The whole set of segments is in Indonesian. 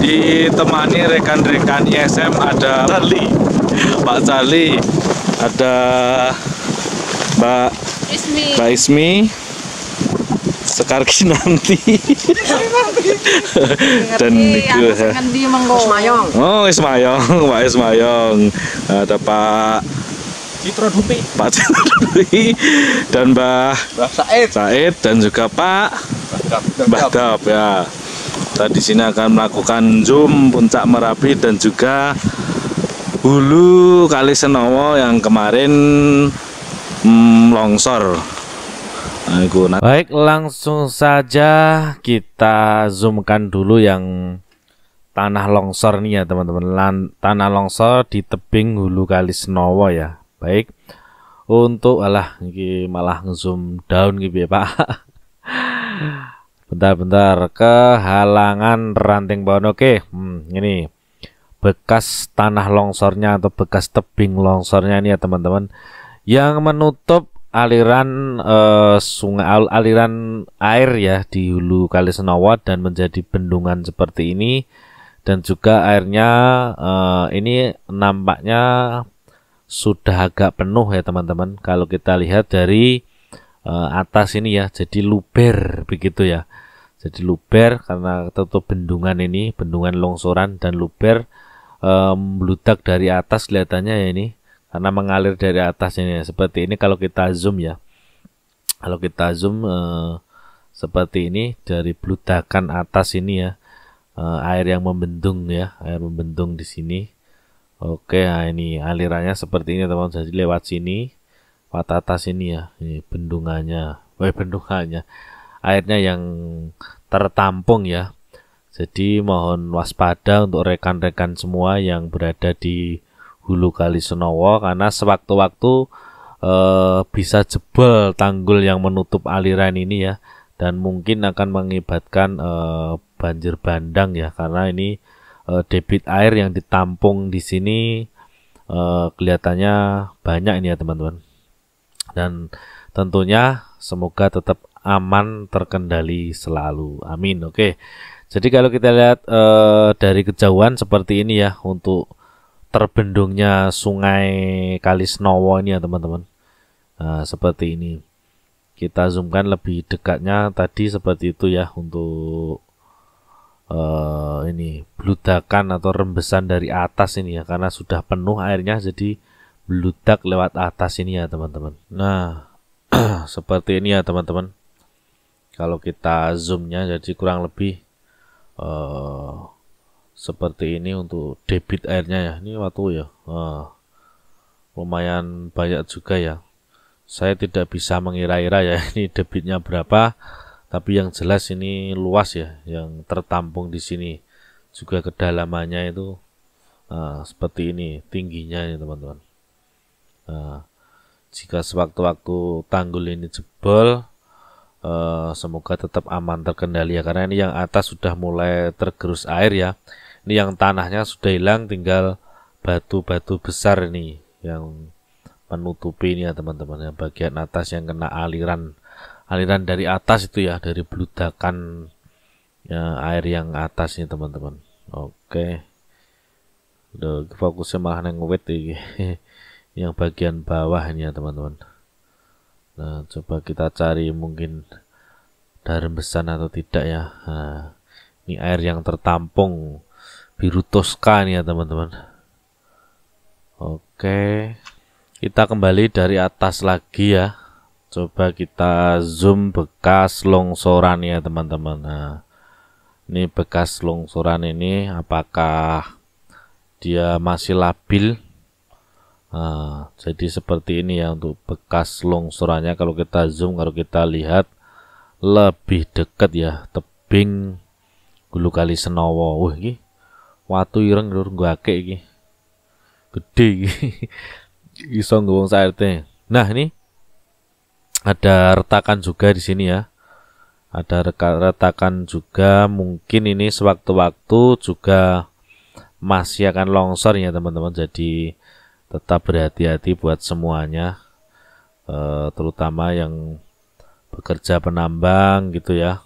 ditemani rekan-rekan ISM ada Charlie Pak Charlie ada Mbak Ismi, Mbak Ismi Sekar nanti dan Niku ya. Ismayong oh Ismayong Pak Ismayong ada Pak Citra Dupi Pak Citra Dupi dan Mbak Said Said dan juga Pak Mbak Dap ya kita di sini akan melakukan zoom puncak Merapi dan juga hulu Kali Senowo yang kemarin hmm, longsor. Nah, nah, Baik, langsung saja kita zoomkan dulu yang tanah longsor nih ya teman-teman. Tanah longsor di tebing hulu Kali Senowo ya. Baik. Untuk alah malah zoom down gitu ya, Pak. Bentar-bentar ke halangan ranting pohon. Oke, hmm, ini bekas tanah longsornya atau bekas tebing longsornya ini ya teman-teman yang menutup aliran eh, sungai aliran air ya di hulu Kali senawat dan menjadi bendungan seperti ini dan juga airnya eh, ini nampaknya sudah agak penuh ya teman-teman kalau kita lihat dari eh, atas ini ya jadi luber begitu ya jadi luber karena tertutup bendungan ini, bendungan longsoran dan luber meludak um, dari atas kelihatannya ya ini karena mengalir dari atas ini ya. seperti ini kalau kita zoom ya. Kalau kita zoom uh, seperti ini dari bludakan atas ini ya. Uh, air yang membendung ya, air membendung di sini. Oke, nah ini alirannya seperti ini teman-teman. Jadi lewat sini, lewat atas ini ya. Ini bendungannya. Eh bendungannya airnya yang tertampung ya. Jadi mohon waspada untuk rekan-rekan semua yang berada di hulu Kali Senowo karena sewaktu-waktu eh, bisa jebol tanggul yang menutup aliran ini ya dan mungkin akan mengibatkan eh, banjir bandang ya karena ini eh, debit air yang ditampung di sini eh, kelihatannya banyak ini ya teman-teman. Dan tentunya semoga tetap aman terkendali selalu. Amin. Oke. Jadi kalau kita lihat e, dari kejauhan seperti ini ya untuk terbendungnya sungai Kali Snowo ini ya teman-teman. Nah, seperti ini. Kita zoomkan lebih dekatnya tadi seperti itu ya untuk uh, ini bludakan atau rembesan dari atas ini ya karena sudah penuh airnya jadi bludak lewat atas ini ya teman-teman. Nah, seperti ini ya teman-teman kalau kita zoomnya jadi kurang lebih uh, seperti ini untuk debit airnya ya ini waktu ya uh, lumayan banyak juga ya saya tidak bisa mengira-ira ya ini debitnya berapa tapi yang jelas ini luas ya yang tertampung di sini juga kedalamannya itu uh, seperti ini tingginya ya teman-teman uh, jika sewaktu-waktu tanggul ini jebol Eh, semoga tetap aman terkendali ya karena ini yang atas sudah mulai tergerus air ya. Ini yang tanahnya sudah hilang tinggal batu-batu besar ini yang menutupi ini ya teman-teman yang bagian atas yang kena aliran aliran dari atas itu ya dari beludakan ya, air yang atas ini teman-teman. Oke. Udah fokusnya malah nang wet ini. yang bagian bawah ini ya teman-teman. Nah, coba kita cari mungkin dari besar atau tidak ya. Nah, ini air yang tertampung biru toska nih ya teman-teman. Oke, kita kembali dari atas lagi ya. Coba kita zoom bekas longsoran ya teman-teman. Nah, ini bekas longsoran ini apakah dia masih labil Nah, jadi seperti ini ya untuk bekas longsorannya kalau kita zoom kalau kita lihat lebih dekat ya tebing Gulu Kali Senowo. Wah iki watu ireng lur nggoake iki. Gede iki. Iso nggowo RT. Nah, ini ada retakan juga di sini ya. Ada retakan juga mungkin ini sewaktu-waktu juga masih akan longsor ya teman-teman. Jadi tetap berhati-hati buat semuanya, eh, terutama yang bekerja penambang gitu ya.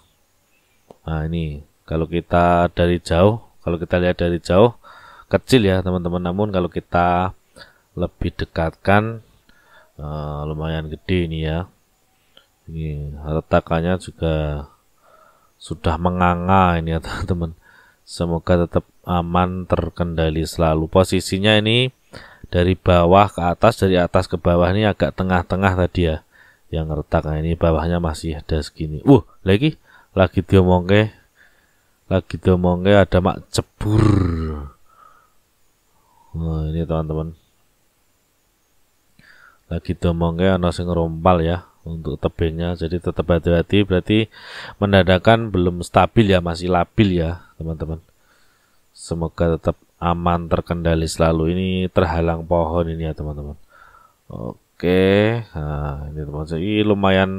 Nah ini kalau kita dari jauh, kalau kita lihat dari jauh kecil ya teman-teman, namun kalau kita lebih dekatkan eh, lumayan gede ini ya. Ini retakannya juga sudah menganga ini ya teman-teman. Semoga tetap aman terkendali selalu. Posisinya ini dari bawah ke atas dari atas ke bawah ini agak tengah-tengah tadi ya yang retak nah, ini bawahnya masih ada segini uh lagi lagi diomongke lagi diomongke ada mak cebur nah, ini teman-teman lagi diomongke ada sing rompal ya untuk tebingnya jadi tetap hati-hati berarti mendadakan belum stabil ya masih labil ya teman-teman semoga tetap aman terkendali selalu ini terhalang pohon ini ya teman-teman oke nah, ini teman-teman ini lumayan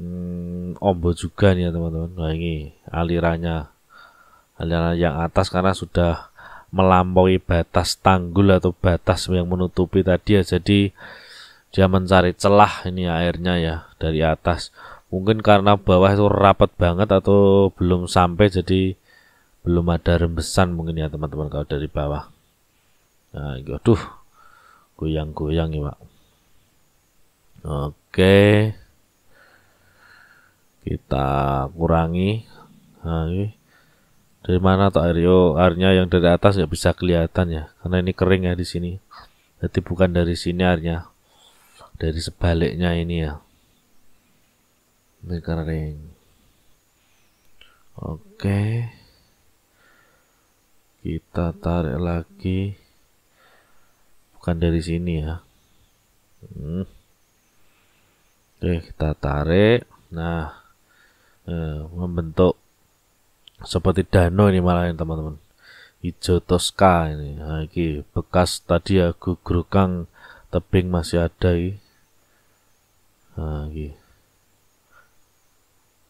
hmm, ombo juga nih ya teman-teman nah ini alirannya aliran yang atas karena sudah melampaui batas tanggul atau batas yang menutupi tadi ya jadi dia mencari celah ini ya, airnya ya dari atas mungkin karena bawah itu rapat banget atau belum sampai jadi belum ada rembesan mungkin ya teman-teman kalau dari bawah nah ini aduh goyang-goyang ya pak oke kita kurangi nah, ini dari mana atau Ario airnya yang dari atas ya bisa kelihatan ya karena ini kering ya di sini jadi bukan dari sini airnya dari sebaliknya ini ya ini kering oke okay kita tarik lagi bukan dari sini ya hmm. oke kita tarik nah eh, membentuk seperti danau ini malah ini teman-teman hijau toska ini nah, ini bekas tadi ya gugurkan tebing masih ada ini nah, ini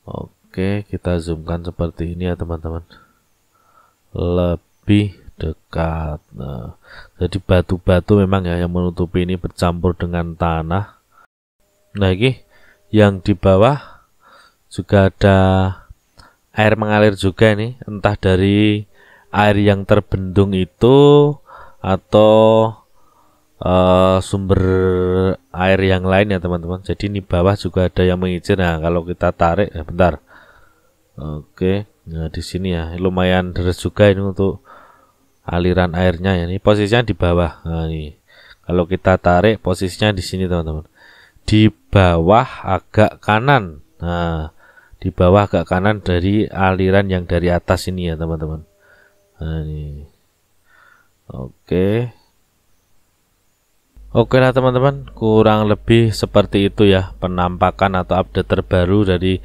oke kita zoomkan seperti ini ya teman-teman lebih lebih dekat. Nah, jadi batu-batu memang ya yang menutupi ini bercampur dengan tanah. Nah, ini yang di bawah juga ada air mengalir juga ini, entah dari air yang terbendung itu atau uh, sumber air yang lain ya teman-teman. Jadi ini bawah juga ada yang mengicir. Nah, kalau kita tarik, ya bentar. Oke, nah di sini ya lumayan deras juga ini untuk aliran airnya ya. ini posisinya di bawah nah, ini kalau kita tarik posisinya di sini teman-teman di bawah agak kanan nah di bawah agak kanan dari aliran yang dari atas ini ya teman-teman nah, ini oke oke lah teman-teman kurang lebih seperti itu ya penampakan atau update terbaru dari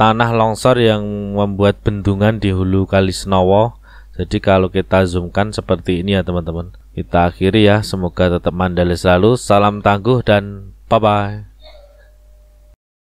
tanah longsor yang membuat bendungan di hulu Kali Senowo jadi kalau kita zoomkan seperti ini ya teman-teman. Kita akhiri ya. Semoga tetap mandali selalu. Salam tangguh dan bye-bye.